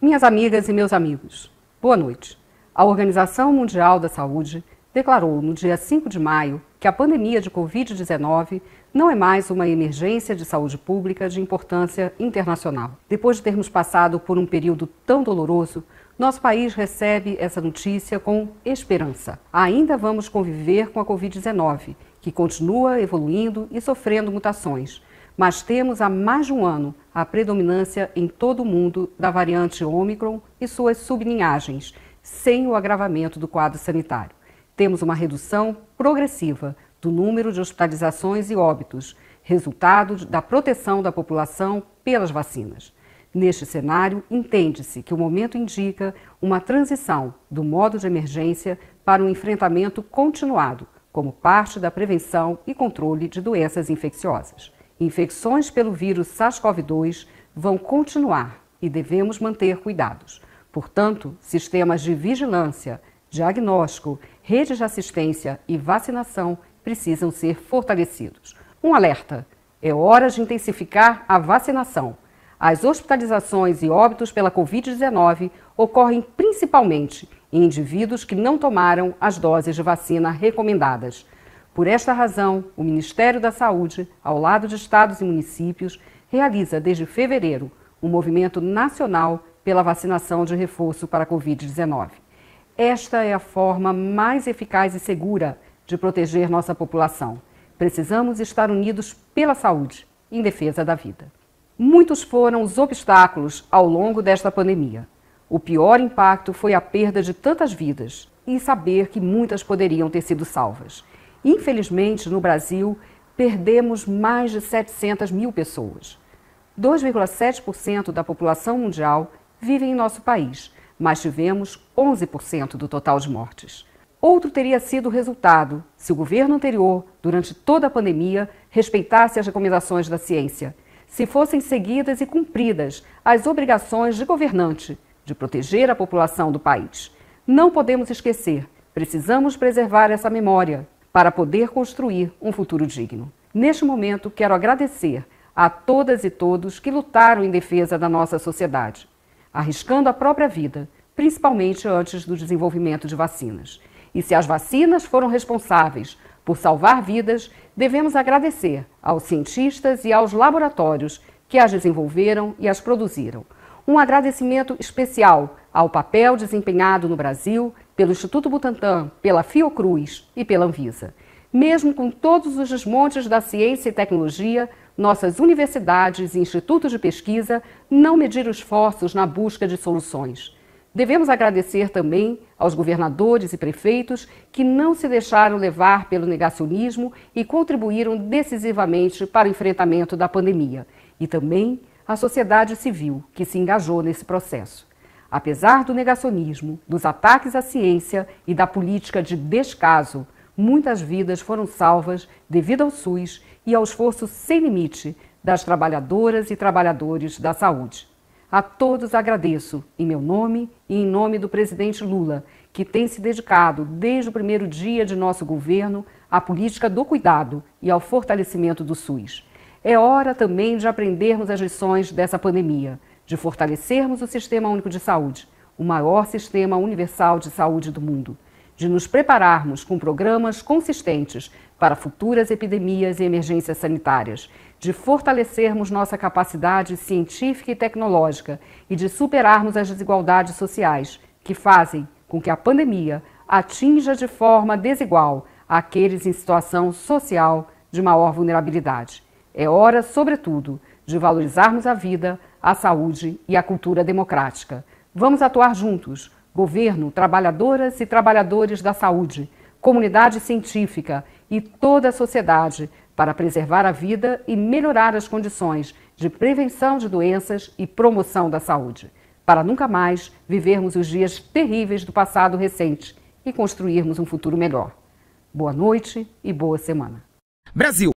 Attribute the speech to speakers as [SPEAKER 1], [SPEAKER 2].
[SPEAKER 1] Minhas amigas e meus amigos, boa noite. A Organização Mundial da Saúde declarou no dia 5 de maio que a pandemia de Covid-19 não é mais uma emergência de saúde pública de importância internacional. Depois de termos passado por um período tão doloroso, nosso país recebe essa notícia com esperança. Ainda vamos conviver com a Covid-19, que continua evoluindo e sofrendo mutações mas temos há mais de um ano a predominância em todo o mundo da variante Ômicron e suas sublinhagens, sem o agravamento do quadro sanitário. Temos uma redução progressiva do número de hospitalizações e óbitos, resultado da proteção da população pelas vacinas. Neste cenário, entende-se que o momento indica uma transição do modo de emergência para um enfrentamento continuado, como parte da prevenção e controle de doenças infecciosas. Infecções pelo vírus SARS-CoV-2 vão continuar e devemos manter cuidados. Portanto, sistemas de vigilância, diagnóstico, redes de assistência e vacinação precisam ser fortalecidos. Um alerta: é hora de intensificar a vacinação. As hospitalizações e óbitos pela Covid-19 ocorrem principalmente em indivíduos que não tomaram as doses de vacina recomendadas. Por esta razão, o Ministério da Saúde, ao lado de estados e municípios, realiza desde fevereiro um movimento nacional pela vacinação de reforço para a Covid-19. Esta é a forma mais eficaz e segura de proteger nossa população. Precisamos estar unidos pela saúde, em defesa da vida. Muitos foram os obstáculos ao longo desta pandemia. O pior impacto foi a perda de tantas vidas e saber que muitas poderiam ter sido salvas. Infelizmente, no Brasil, perdemos mais de 700 mil pessoas. 2,7% da população mundial vive em nosso país, mas tivemos 11% do total de mortes. Outro teria sido o resultado se o governo anterior, durante toda a pandemia, respeitasse as recomendações da ciência, se fossem seguidas e cumpridas as obrigações de governante de proteger a população do país. Não podemos esquecer, precisamos preservar essa memória para poder construir um futuro digno. Neste momento, quero agradecer a todas e todos que lutaram em defesa da nossa sociedade, arriscando a própria vida, principalmente antes do desenvolvimento de vacinas. E se as vacinas foram responsáveis por salvar vidas, devemos agradecer aos cientistas e aos laboratórios que as desenvolveram e as produziram. Um agradecimento especial ao papel desempenhado no Brasil pelo Instituto Butantan, pela Fiocruz e pela Anvisa. Mesmo com todos os desmontes da ciência e tecnologia, nossas universidades e institutos de pesquisa não mediram esforços na busca de soluções. Devemos agradecer também aos governadores e prefeitos que não se deixaram levar pelo negacionismo e contribuíram decisivamente para o enfrentamento da pandemia. E também a sociedade civil, que se engajou nesse processo. Apesar do negacionismo, dos ataques à ciência e da política de descaso, muitas vidas foram salvas devido ao SUS e ao esforço sem limite das trabalhadoras e trabalhadores da saúde. A todos agradeço, em meu nome e em nome do presidente Lula, que tem se dedicado desde o primeiro dia de nosso governo à política do cuidado e ao fortalecimento do SUS é hora também de aprendermos as lições dessa pandemia, de fortalecermos o Sistema Único de Saúde, o maior sistema universal de saúde do mundo, de nos prepararmos com programas consistentes para futuras epidemias e emergências sanitárias, de fortalecermos nossa capacidade científica e tecnológica e de superarmos as desigualdades sociais que fazem com que a pandemia atinja de forma desigual aqueles em situação social de maior vulnerabilidade. É hora, sobretudo, de valorizarmos a vida, a saúde e a cultura democrática. Vamos atuar juntos, governo, trabalhadoras e trabalhadores da saúde, comunidade científica e toda a sociedade, para preservar a vida e melhorar as condições de prevenção de doenças e promoção da saúde, para nunca mais vivermos os dias terríveis do passado recente e construirmos um futuro melhor. Boa noite e boa semana. Brasil!